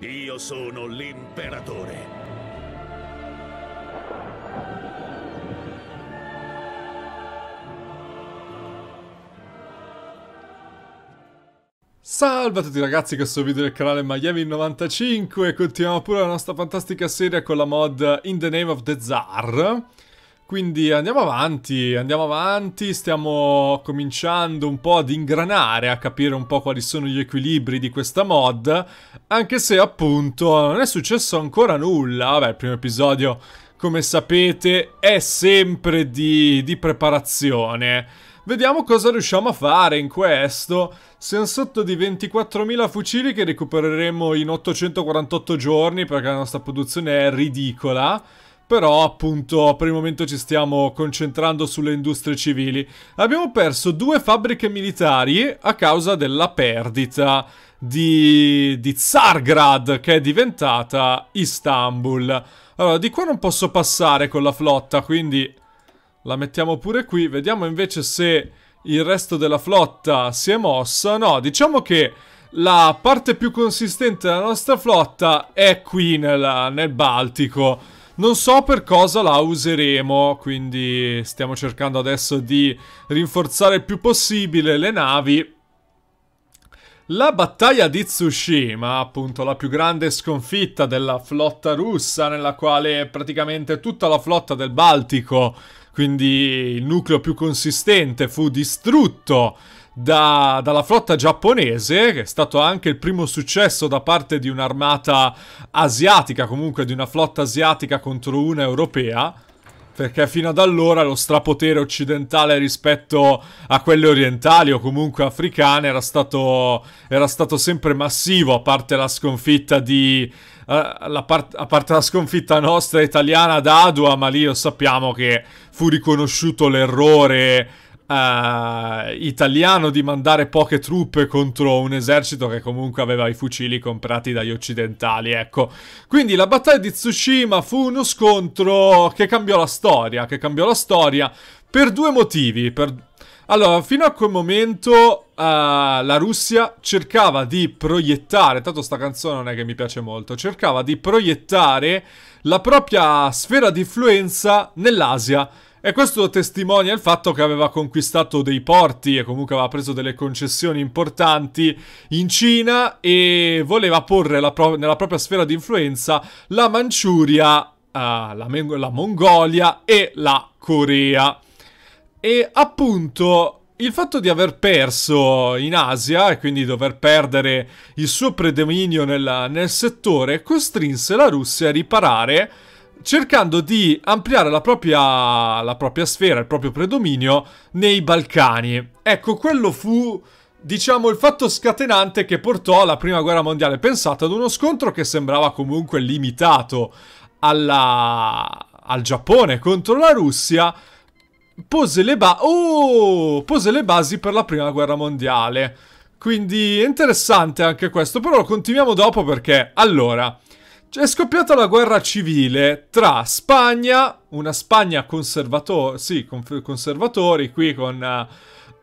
Io sono l'imperatore. Salve a tutti ragazzi, questo video del canale Miami95 e Continuiamo pure la nostra fantastica serie con la mod In the Name of the Tsar quindi andiamo avanti, andiamo avanti, stiamo cominciando un po' ad ingranare, a capire un po' quali sono gli equilibri di questa mod, anche se appunto non è successo ancora nulla. Vabbè, il primo episodio, come sapete, è sempre di, di preparazione. Vediamo cosa riusciamo a fare in questo. Siamo sotto di 24.000 fucili che recupereremo in 848 giorni perché la nostra produzione è ridicola però appunto per il momento ci stiamo concentrando sulle industrie civili. Abbiamo perso due fabbriche militari a causa della perdita di, di Tsargrad che è diventata Istanbul. Allora, di qua non posso passare con la flotta, quindi la mettiamo pure qui. Vediamo invece se il resto della flotta si è mossa. No, diciamo che la parte più consistente della nostra flotta è qui nella, nel Baltico. Non so per cosa la useremo, quindi stiamo cercando adesso di rinforzare il più possibile le navi. La battaglia di Tsushima, appunto la più grande sconfitta della flotta russa, nella quale praticamente tutta la flotta del Baltico, quindi il nucleo più consistente, fu distrutto da, dalla flotta giapponese, che è stato anche il primo successo da parte di un'armata asiatica, comunque di una flotta asiatica contro una europea, perché fino ad allora lo strapotere occidentale rispetto a quelle orientali o comunque africane era stato, era stato sempre massivo, a parte la sconfitta di... Uh, part a parte la sconfitta nostra italiana ad Adua, ma lì lo sappiamo che fu riconosciuto l'errore Uh, italiano di mandare poche truppe contro un esercito che comunque aveva i fucili comprati dagli occidentali, ecco. Quindi la battaglia di Tsushima fu uno scontro che cambiò la storia, che cambiò la storia per due motivi. Per... Allora, fino a quel momento uh, la Russia cercava di proiettare, tanto sta canzone non è che mi piace molto, cercava di proiettare la propria sfera di influenza nell'Asia e questo testimonia il fatto che aveva conquistato dei porti e comunque aveva preso delle concessioni importanti in Cina e voleva porre pro- nella propria sfera di influenza la Manciuria, uh, eh, la, Men- la Mongolia e la Corea. E appunto il fatto di aver perso in Asia e quindi dover perdere il suo predominio nel, nel settore costrinse la Russia a riparare cercando di ampliare la propria, la propria sfera, il proprio predominio nei Balcani. Ecco, quello fu diciamo, il fatto scatenante che portò alla prima guerra mondiale. Pensate ad uno scontro che sembrava comunque limitato alla... al Giappone contro la Russia, pose le, ba... oh! pose le basi per la prima guerra mondiale. Quindi interessante anche questo, però lo continuiamo dopo perché, allora... Cioè, è scoppiata la guerra civile tra Spagna, una Spagna conservato- sì, conservatori, qui con... Uh,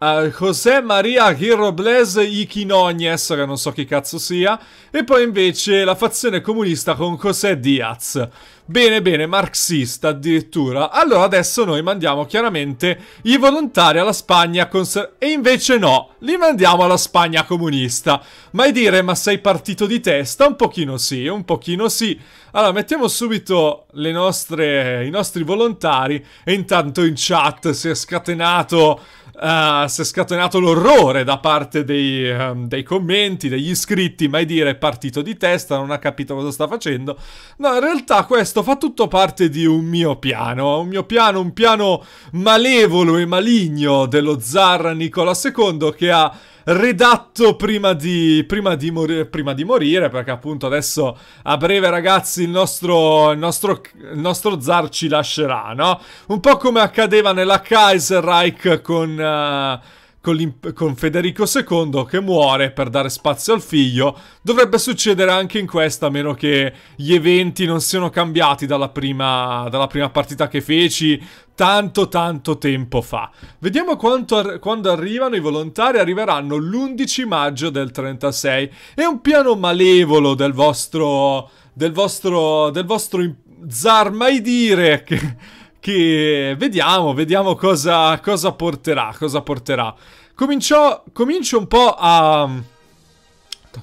uh, José María Robles y Quinones, che non so chi cazzo sia, e poi invece la fazione comunista con José Díaz. Bene, bene, marxista addirittura. Allora adesso noi mandiamo chiaramente i volontari alla Spagna conservatrice. E invece no, li mandiamo alla Spagna comunista. Mai dire, ma sei partito di testa? Un pochino sì, un pochino sì. Allora, mettiamo subito nostre, i nostri volontari. E intanto in chat si è scatenato uh, si è scatenato l'orrore da parte dei, um, dei, commenti, degli iscritti, mai dire è partito di testa, non ha capito cosa sta facendo. No, in realtà questo fa tutto parte di un mio piano, un mio piano, un piano malevolo e maligno dello zar Nicola II che ha redatto prima di, prima di, mori- prima di morire, perché appunto adesso a breve ragazzi il nostro, il nostro, il nostro zar ci lascerà, no? Un po' come accadeva nella Kaiserreich con... Uh, con, Federico II che muore per dare spazio al figlio, dovrebbe succedere anche in questa, a meno che gli eventi non siano cambiati dalla prima, dalla prima partita che feci, tanto tanto tempo fa. Vediamo ar quando arrivano i volontari, arriveranno l'11 maggio del 36. È un piano malevolo del vostro... del vostro... del vostro zar, mai dire che... che vediamo, vediamo cosa, cosa porterà, cosa porterà. Comincio, comincio un po' a...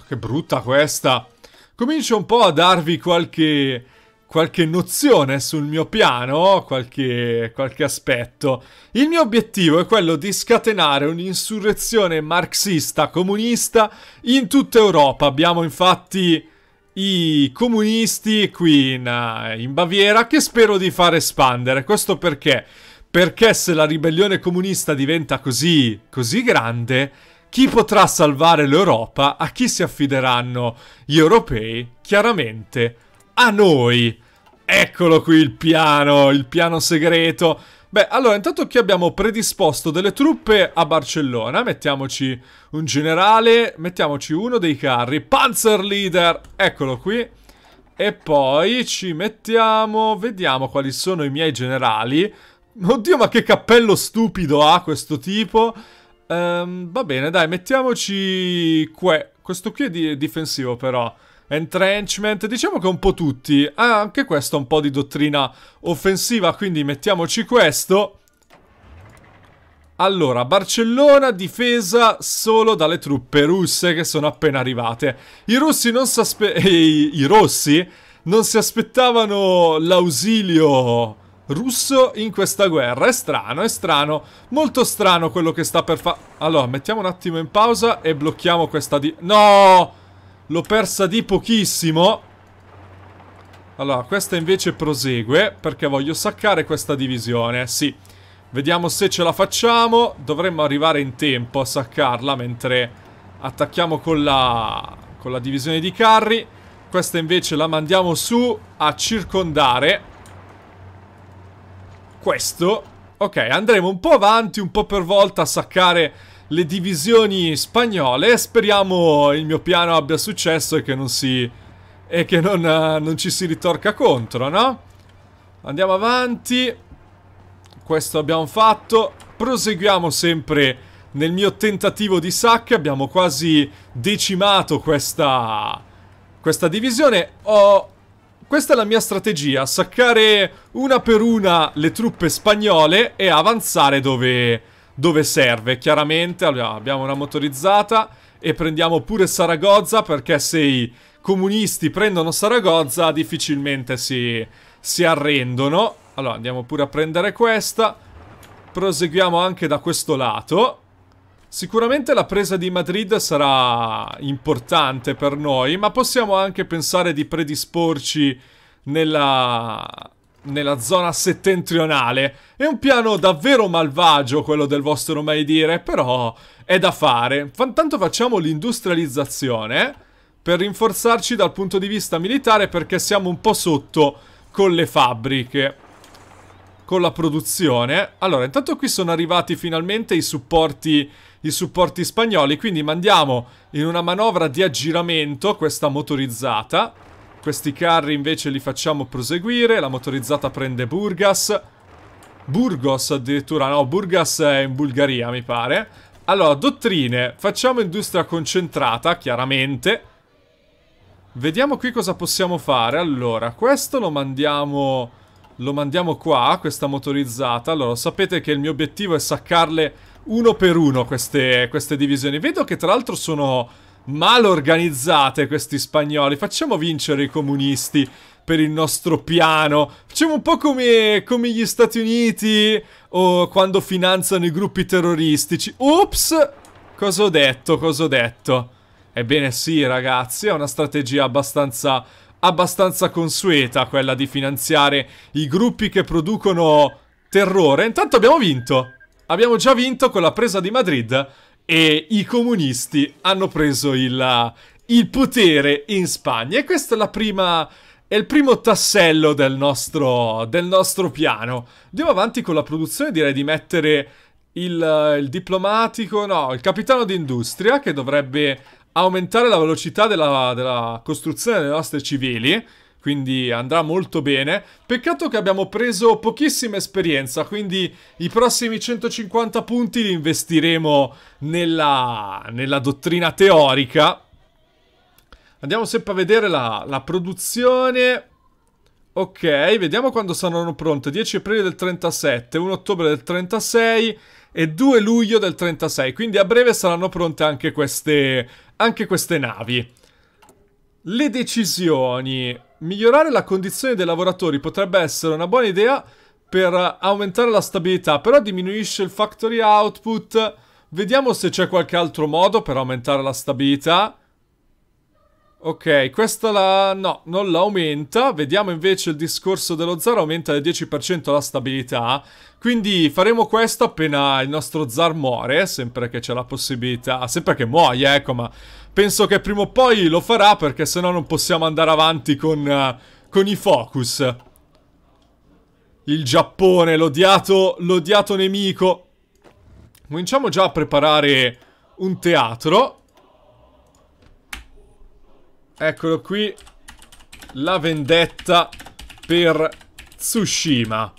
Che brutta questa. Comincio un po' a darvi qualche qualche nozione sul mio piano, qualche, qualche aspetto. Il mio obiettivo è quello di scatenare un'insurrezione marxista comunista in tutta Europa. Abbiamo infatti i comunisti qui in, eh, in Baviera che spero di far espandere. Questo perché? Perché se la ribellione comunista diventa così, così grande, chi potrà salvare l'Europa? A chi si affideranno gli europei? Chiaramente a noi. Eccolo qui il piano, il piano segreto. Beh, allora, intanto qui abbiamo predisposto delle truppe a Barcellona. Mettiamoci un generale, mettiamoci uno dei carri. Panzer Leader, eccolo qui. E poi ci mettiamo... Vediamo quali sono i miei generali. Oddio, ma che cappello stupido ha questo tipo. Ehm, va bene, dai, mettiamoci... Que... Questo qui è di difensivo, però entrenchment, diciamo che un po' tutti. Ah, anche questo è un po' di dottrina offensiva, quindi mettiamoci questo. Allora, Barcellona difesa solo dalle truppe russe che sono appena arrivate. I russi non si I, I rossi non si aspettavano l'ausilio russo in questa guerra. È strano, è strano. Molto strano quello che sta per fare. Allora, mettiamo un attimo in pausa e blocchiamo questa di... No! L'ho persa di pochissimo. Allora, questa invece prosegue perché voglio saccare questa divisione. Sì, vediamo se ce la facciamo. Dovremmo arrivare in tempo a saccarla mentre attacchiamo con la, con la divisione di carri. Questa invece la mandiamo su a circondare. Questo. Ok, andremo un po' avanti, un po' per volta a saccare le divisioni spagnole. Speriamo il mio piano abbia successo e che non si... e che non, eh, non ci si ritorca contro, no? Andiamo avanti. Questo abbiamo fatto. Proseguiamo sempre nel mio tentativo di sacche. Abbiamo quasi decimato questa... questa divisione. Ho... Questa è la mia strategia, saccare una per una le truppe spagnole e avanzare dove dove serve. Chiaramente allora, abbiamo una motorizzata e prendiamo pure Saragozza perché se i comunisti prendono Saragozza difficilmente si, si arrendono. Allora andiamo pure a prendere questa. Proseguiamo anche da questo lato. Sicuramente la presa di Madrid sarà importante per noi, ma possiamo anche pensare di predisporci nella nella zona settentrionale. È un piano davvero malvagio quello del vostro mai dire, però è da fare. Intanto facciamo l'industrializzazione per rinforzarci dal punto di vista militare perché siamo un po' sotto con le fabbriche. Con la produzione. Allora, intanto qui sono arrivati finalmente i supporti, i supporti spagnoli, quindi mandiamo in una manovra di aggiramento questa motorizzata questi carri invece li facciamo proseguire. La motorizzata prende Burgas. Burgos addirittura, no, Burgas è in Bulgaria mi pare. Allora, dottrine. Facciamo industria concentrata, chiaramente. Vediamo qui cosa possiamo fare. Allora, questo lo mandiamo... Lo mandiamo qua, questa motorizzata. Allora, sapete che il mio obiettivo è saccarle uno per uno queste, queste divisioni. Vedo che tra l'altro sono Mal organizzate questi spagnoli. Facciamo vincere i comunisti per il nostro piano. Facciamo un po' come, come gli Stati Uniti o quando finanziano i gruppi terroristici. Ups! Cosa ho detto? Cosa ho detto? Ebbene sì, ragazzi, è una strategia abbastanza abbastanza consueta quella di finanziare i gruppi che producono terrore. Intanto abbiamo vinto. Abbiamo già vinto con la presa di Madrid e i comunisti hanno preso il, eh, il potere in Spagna. E questo è, la prima, è il primo tassello del nostro, del nostro, piano. Andiamo avanti con la produzione, direi di mettere il, il diplomatico, no, il capitano d'industria che dovrebbe aumentare la velocità della, della costruzione delle nostre civili quindi andrà molto bene. Peccato che abbiamo preso pochissima esperienza, quindi i prossimi 150 punti li investiremo nella, nella dottrina teorica. Andiamo sempre a vedere la, la produzione. Ok, vediamo quando saranno pronte. 10 aprile del 37, 1 ottobre del 36 e 2 luglio del 36. Quindi a breve saranno pronte anche queste, anche queste navi. Le decisioni migliorare la condizione dei lavoratori potrebbe essere una buona idea per aumentare la stabilità, però diminuisce il factory output. Vediamo se c'è qualche altro modo per aumentare la stabilità. Ok, questa la... no, non l'aumenta. Vediamo invece il discorso dello zar aumenta del 10% la stabilità. Quindi faremo questo appena il nostro zar muore, sempre che c'è la possibilità, sempre che muoia, ecco, ma penso che prima o poi lo farà perché sennò non possiamo andare avanti con, uh, con i focus. Il Giappone, l'odiato, l'odiato nemico. Cominciamo già a preparare un teatro. Eccolo qui. La vendetta per Tsushima.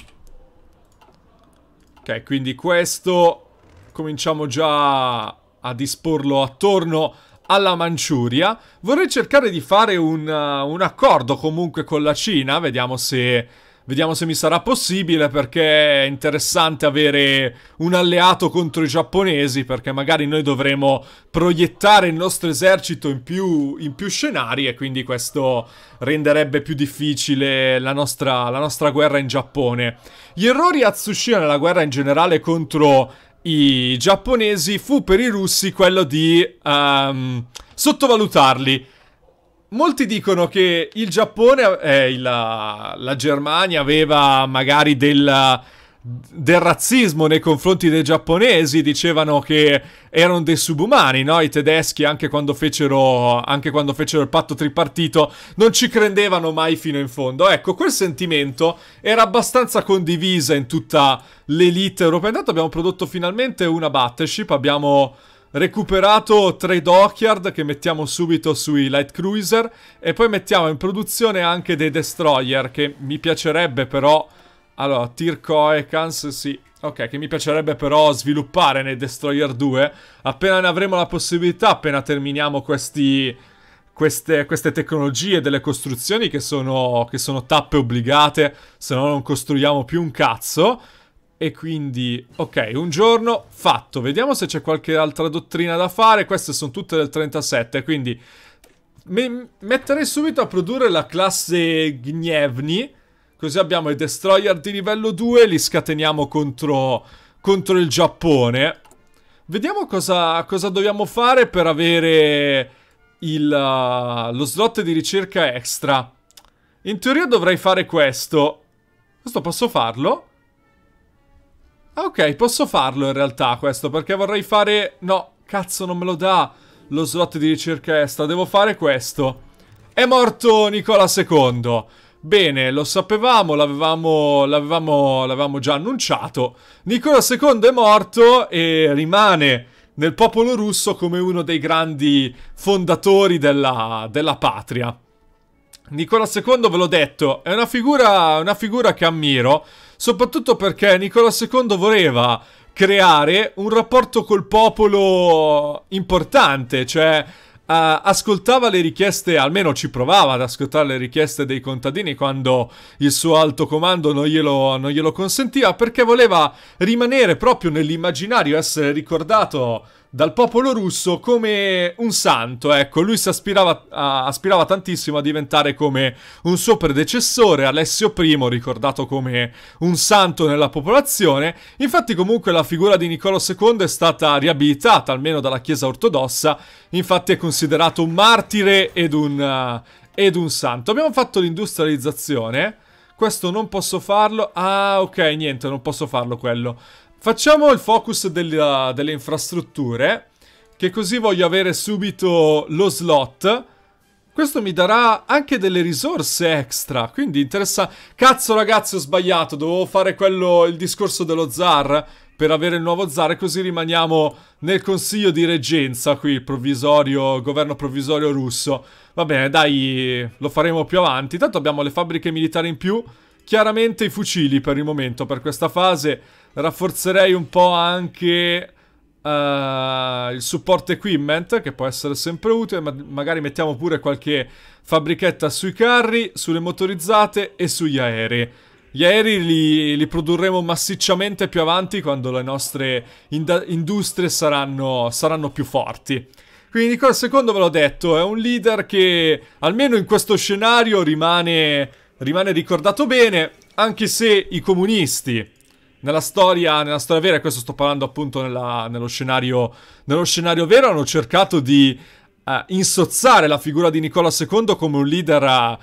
Ok, quindi questo cominciamo già a disporlo attorno alla Manciuria. Vorrei cercare di fare un, uh, un accordo comunque con la Cina, vediamo se... Vediamo se mi sarà possibile perché è interessante avere un alleato contro i giapponesi perché magari noi dovremo proiettare il nostro esercito in più, in più scenari e quindi questo renderebbe più difficile la nostra, la nostra guerra in Giappone. Gli errori a Tsushima nella guerra in generale contro i giapponesi fu per i russi quello di um, sottovalutarli. Molti dicono che il Giappone, eh, la, la Germania aveva magari della del razzismo nei confronti dei giapponesi, dicevano che erano dei subumani, no? I tedeschi anche quando, fecero, anche quando fecero il patto tripartito non ci credevano mai fino in fondo. Ecco, quel sentimento era abbastanza condivisa in tutta l'elite europea. Intanto abbiamo prodotto finalmente una battleship, abbiamo recuperato tre dockyard che mettiamo subito sui light cruiser e poi mettiamo in produzione anche dei destroyer che mi piacerebbe però allora, Tirco e Kans, sì. Ok, che mi piacerebbe però sviluppare nei Destroyer 2. Appena ne avremo la possibilità, appena terminiamo questi... Queste, queste, tecnologie delle costruzioni che sono, che sono tappe obbligate, se no non costruiamo più un cazzo. E quindi, ok, un giorno fatto. Vediamo se c'è qualche altra dottrina da fare. Queste sono tutte del 37, quindi... Mi metterei subito a produrre la classe Gnevni Così abbiamo i destroyer di livello 2, li scateniamo contro, contro il Giappone. Vediamo cosa, cosa dobbiamo fare per avere il, uh, lo slot di ricerca extra. In teoria dovrei fare questo. Questo posso farlo? Ok, posso farlo in realtà questo, perché vorrei fare... No, cazzo, non me lo dà lo slot di ricerca extra. Devo fare questo. È morto Nicola II. Bene, lo sapevamo, l'avevamo, già annunciato. Nicola II è morto e rimane nel popolo russo come uno dei grandi fondatori della, della patria. Nicola II, ve l'ho detto, è una figura, una figura che ammiro, soprattutto perché Nicola II voleva creare un rapporto col popolo importante, cioè eh, ascoltava le richieste, almeno ci provava ad ascoltare le richieste dei contadini quando il suo alto comando non glielo, non glielo consentiva perché voleva rimanere proprio nell'immaginario, essere ricordato dal popolo russo come un santo, ecco, lui si aspirava, a, aspirava tantissimo a diventare come un suo predecessore, Alessio I, ricordato come un santo nella popolazione, infatti comunque la figura di Niccolo II è stata riabilitata, almeno dalla Chiesa ortodossa, infatti è considerato un martire ed un, uh, ed un santo. Abbiamo fatto l'industrializzazione... Questo non posso farlo. Ah, ok, niente, non posso farlo quello. Facciamo il focus della, delle infrastrutture, che così voglio avere subito lo slot. Questo mi darà anche delle risorse extra, quindi interessa... Cazzo ragazzi ho sbagliato, dovevo fare quello, il discorso dello zar per avere il nuovo zar così rimaniamo nel consiglio di reggenza qui, provvisorio, governo provvisorio russo. Va bene, dai, lo faremo più avanti. Tanto abbiamo le fabbriche militari in più, chiaramente i fucili per il momento, per questa fase... Rafforzerei un po' anche uh, il supporto equipment, che può essere sempre utile, ma magari mettiamo pure qualche fabbrichetta sui carri, sulle motorizzate e sugli aerei. Gli aerei li, li produrremo massicciamente più avanti quando le nostre ind industrie saranno, saranno più forti. Quindi Nicola secondo ve l'ho detto, è un leader che almeno in questo scenario rimane, rimane ricordato bene, anche se i comunisti nella storia, nella storia vera, e questo sto parlando appunto nella, nello, scenario, nello scenario vero, hanno cercato di eh, insozzare la figura di Nicola II come un leader eh,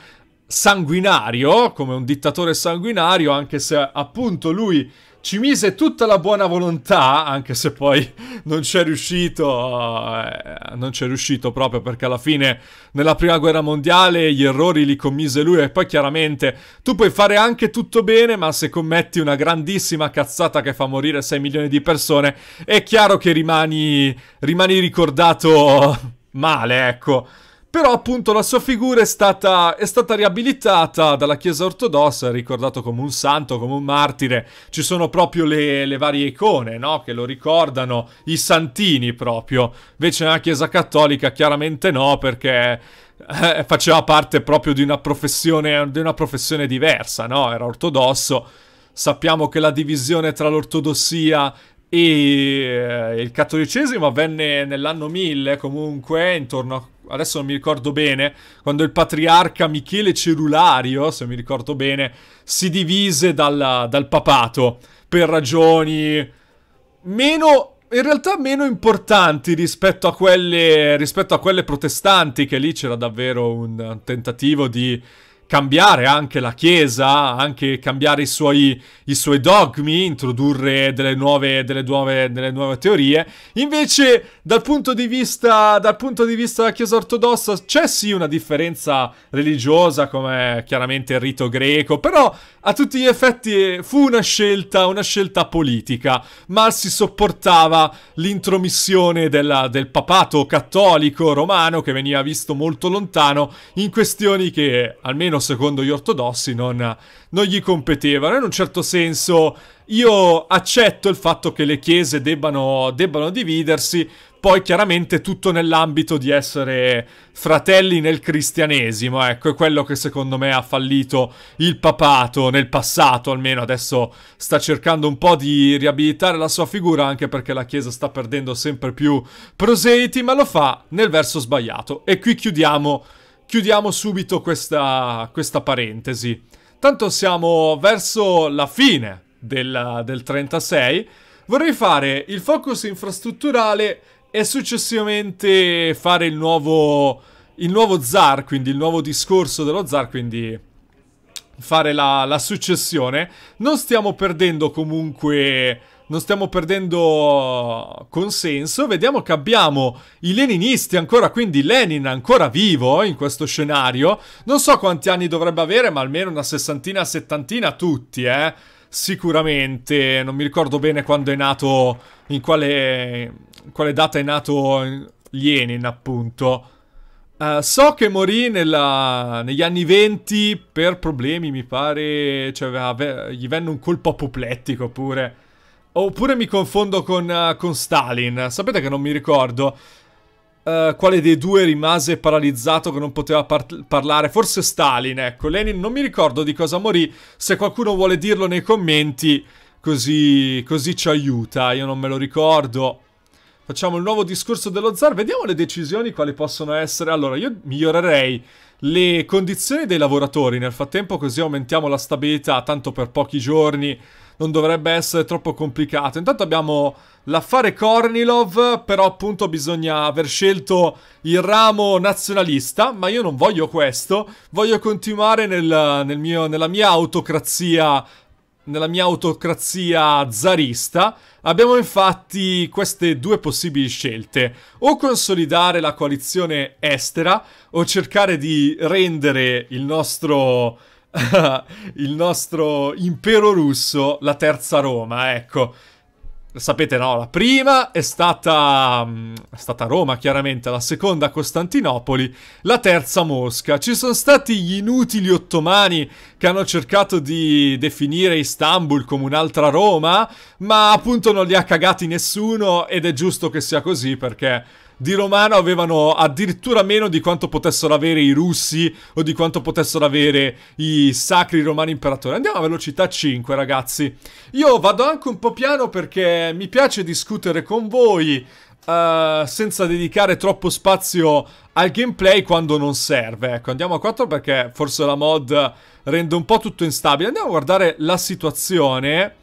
sanguinario, come un dittatore sanguinario, anche se appunto lui ci mise tutta la buona volontà, anche se poi non c'è riuscito, eh, non c'è riuscito proprio perché alla fine nella prima guerra mondiale gli errori li commise lui e poi chiaramente tu puoi fare anche tutto bene, ma se commetti una grandissima cazzata che fa morire 6 milioni di persone, è chiaro che rimani, rimani ricordato male, ecco. Però appunto la sua figura è stata, è stata, riabilitata dalla Chiesa ortodossa, è ricordato come un santo, come un martire. Ci sono proprio le, le varie icone, no? Che lo ricordano, i santini proprio. Invece nella Chiesa cattolica chiaramente no, perché eh, faceva parte proprio di una, di una professione diversa, no? Era ortodosso. Sappiamo che la divisione tra l'ortodossia e eh, il cattolicesimo avvenne nell'anno 1000 comunque, intorno a adesso non mi ricordo bene, quando il patriarca Michele Cerulario, se mi ricordo bene, si divise dalla, dal papato per ragioni meno in realtà meno importanti rispetto a, quelle, rispetto a quelle, protestanti, che lì c'era davvero un tentativo di cambiare anche la Chiesa, anche cambiare i suoi, i suoi dogmi, introdurre delle nuove, delle, nuove, delle nuove, teorie. Invece, dal punto, di vista, dal punto di vista della Chiesa ortodossa, c'è sì una differenza religiosa, come chiaramente il rito greco, però a tutti gli effetti fu una scelta, una scelta politica. Mal si sopportava l'intromissione della, del papato cattolico romano, che veniva visto molto lontano, in questioni che, almeno almeno secondo gli ortodossi, non, non gli competevano. In un certo senso io accetto il fatto che le chiese debbano, debbano dividersi, poi chiaramente tutto nell'ambito di essere fratelli nel cristianesimo, ecco, è quello che secondo me ha fallito il papato nel passato, almeno adesso sta cercando un po' di riabilitare la sua figura anche perché la Chiesa sta perdendo sempre più proseliti, ma lo fa nel verso sbagliato. E qui chiudiamo chiudiamo subito questa, questa parentesi. Tanto siamo verso la fine del, del 36. Vorrei fare il focus infrastrutturale e successivamente fare il nuovo, il nuovo zar, quindi il nuovo discorso dello zar, quindi fare la, la successione. Non stiamo perdendo comunque non stiamo perdendo consenso. Vediamo che abbiamo i leninisti ancora, quindi Lenin ancora vivo in questo scenario. Non so quanti anni dovrebbe avere, ma almeno una sessantina, settantina tutti, eh. Sicuramente, non mi ricordo bene quando è nato, in quale, in quale data è nato Lenin, appunto. Uh, so che morì nella, negli anni 20 per problemi, mi pare, cioè, gli venne un colpo apoplettico pure. Oppure mi confondo con, uh, con Stalin. Sapete che non mi ricordo. Uh, quale dei due rimase paralizzato che non poteva par parlare? Forse Stalin, ecco. Lenin, non mi ricordo di cosa morì. Se qualcuno vuole dirlo nei commenti, così, così ci aiuta. Io non me lo ricordo. Facciamo il nuovo discorso dello zar. Vediamo le decisioni quali possono essere. Allora, io migliorerei le condizioni dei lavoratori. Nel frattempo, così aumentiamo la stabilità, tanto per pochi giorni non dovrebbe essere troppo complicato. Intanto abbiamo l'affare Kornilov, però appunto bisogna aver scelto il ramo nazionalista, ma io non voglio questo, voglio continuare nel, nel mio, nella mia autocrazia nella mia autocrazia zarista, abbiamo infatti queste due possibili scelte. O consolidare la coalizione estera, o cercare di rendere il nostro il nostro impero russo, la terza Roma, ecco. Sapete no, la prima è stata, mm, è stata Roma chiaramente, la seconda Costantinopoli, la terza Mosca. Ci sono stati gli inutili ottomani che hanno cercato di definire Istanbul come un'altra Roma, ma appunto non li ha cagati nessuno ed è giusto che sia così perché di Romano avevano addirittura meno di quanto potessero avere i russi o di quanto potessero avere i sacri romani imperatori. Andiamo a velocità 5, ragazzi. Io vado anche un po' piano perché mi piace discutere con voi Uh, senza dedicare troppo spazio al gameplay quando non serve. Ecco, andiamo a 4 perché forse la mod rende un po' tutto instabile. Andiamo a guardare la situazione.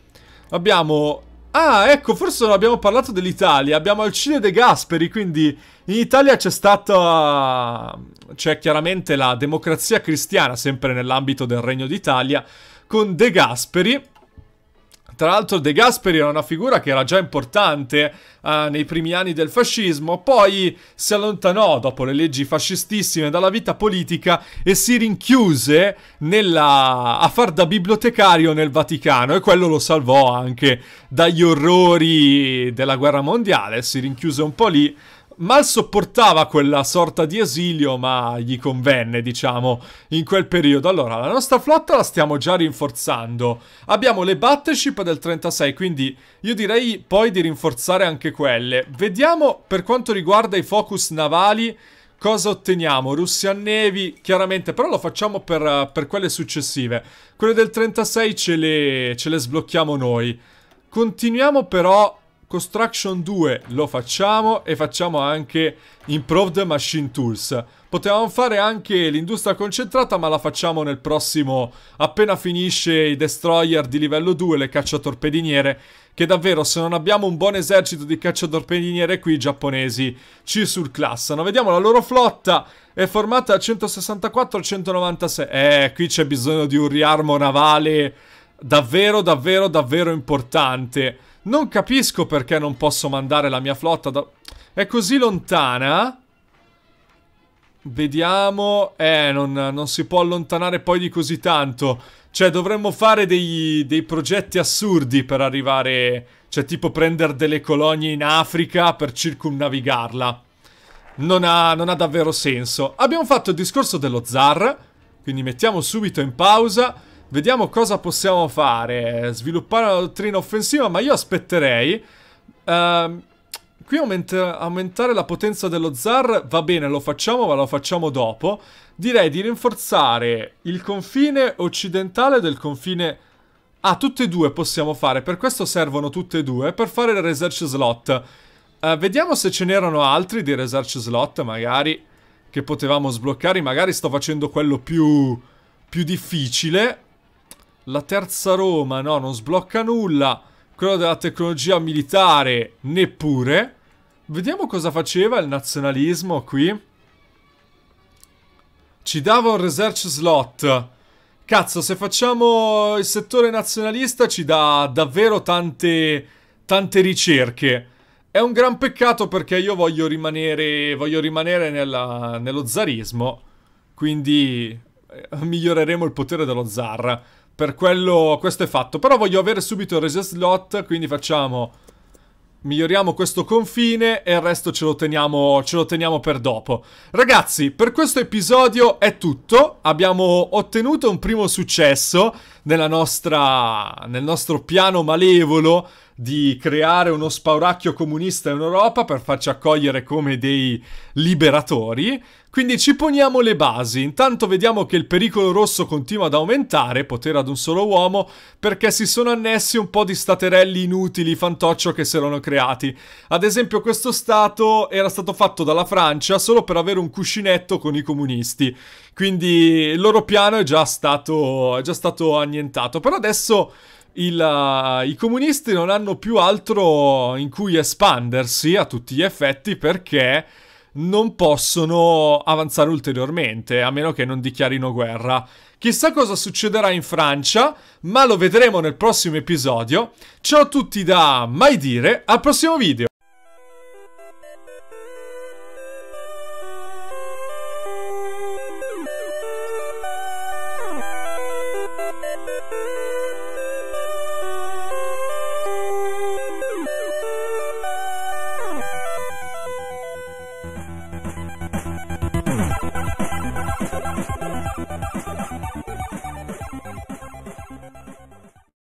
Abbiamo Ah, ecco, forse non abbiamo parlato dell'Italia. Abbiamo Alcide De Gasperi, quindi in Italia c'è stata... C'è chiaramente la democrazia cristiana, sempre nell'ambito del Regno d'Italia, con De Gasperi tra l'altro De Gasperi era una figura che era già importante eh, nei primi anni del fascismo, poi si allontanò dopo le leggi fascistissime dalla vita politica e si rinchiuse nella... a far da bibliotecario nel Vaticano e quello lo salvò anche dagli orrori della guerra mondiale, si rinchiuse un po' lì Mal sopportava quella sorta di esilio, ma gli convenne, diciamo, in quel periodo. Allora, la nostra flotta la stiamo già rinforzando. Abbiamo le battleship del 36, quindi io direi poi di rinforzare anche quelle. Vediamo per quanto riguarda i focus navali cosa otteniamo? Russia Nevi, chiaramente, però lo facciamo per, per quelle successive. Quelle del 36 ce le, ce le sblocchiamo noi. Continuiamo però Construction 2 lo facciamo e facciamo anche Improved Machine Tools. Potevamo fare anche l'industria concentrata ma la facciamo nel prossimo appena finisce i destroyer di livello 2, le cacciatorpediniere, che davvero se non abbiamo un buon esercito di cacciatorpediniere qui i giapponesi ci surclassano. Vediamo la loro flotta è formata da 164 196. Eh, qui c'è bisogno di un riarmo navale davvero davvero davvero importante. Non capisco perché non posso mandare la mia flotta da... È così lontana. Vediamo... Eh, non, non si può allontanare poi di così tanto. Cioè, dovremmo fare dei, dei progetti assurdi per arrivare... Cioè, tipo prendere delle colonie in Africa per circumnavigarla. Non ha, non ha davvero senso. Abbiamo fatto il discorso dello zar. Quindi mettiamo subito in pausa... Vediamo cosa possiamo fare. Sviluppare una dottrina offensiva, ma io aspetterei. Uh, qui aument aumentare la potenza dello zar va bene, lo facciamo, ma lo facciamo dopo. Direi di rinforzare il confine occidentale del confine... Ah, tutte e due possiamo fare, per questo servono tutte e due, per fare il research slot. Uh, vediamo se ce n'erano altri di research slot, magari, che potevamo sbloccare. Magari sto facendo quello più, più difficile. La terza Roma, no, non sblocca nulla. Quello della tecnologia militare, neppure. Vediamo cosa faceva il nazionalismo qui. Ci dava un research slot. Cazzo, se facciamo il settore nazionalista ci dà davvero tante, tante ricerche. È un gran peccato perché io voglio rimanere, voglio rimanere nella, nello zarismo. Quindi eh, miglioreremo il potere dello zar. Per quello questo è fatto. Però voglio avere subito il reset slot, quindi facciamo... Miglioriamo questo confine e il resto ce lo, teniamo, ce lo teniamo per dopo. Ragazzi, per questo episodio è tutto. Abbiamo ottenuto un primo successo nella nostra, nel nostro piano malevolo di creare uno spauracchio comunista in Europa per farci accogliere come dei liberatori. Quindi ci poniamo le basi, intanto vediamo che il pericolo rosso continua ad aumentare, potere ad un solo uomo, perché si sono annessi un po' di staterelli inutili, fantoccio che si erano creati. Ad esempio questo stato era stato fatto dalla Francia solo per avere un cuscinetto con i comunisti, quindi il loro piano è già stato, è già stato annientato, però adesso il, uh, i comunisti non hanno più altro in cui espandersi a tutti gli effetti perché non possono avanzare ulteriormente, a meno che non dichiarino guerra. Chissà cosa succederà in Francia, ma lo vedremo nel prossimo episodio. Ciao a tutti da Mai Dire, al prossimo video!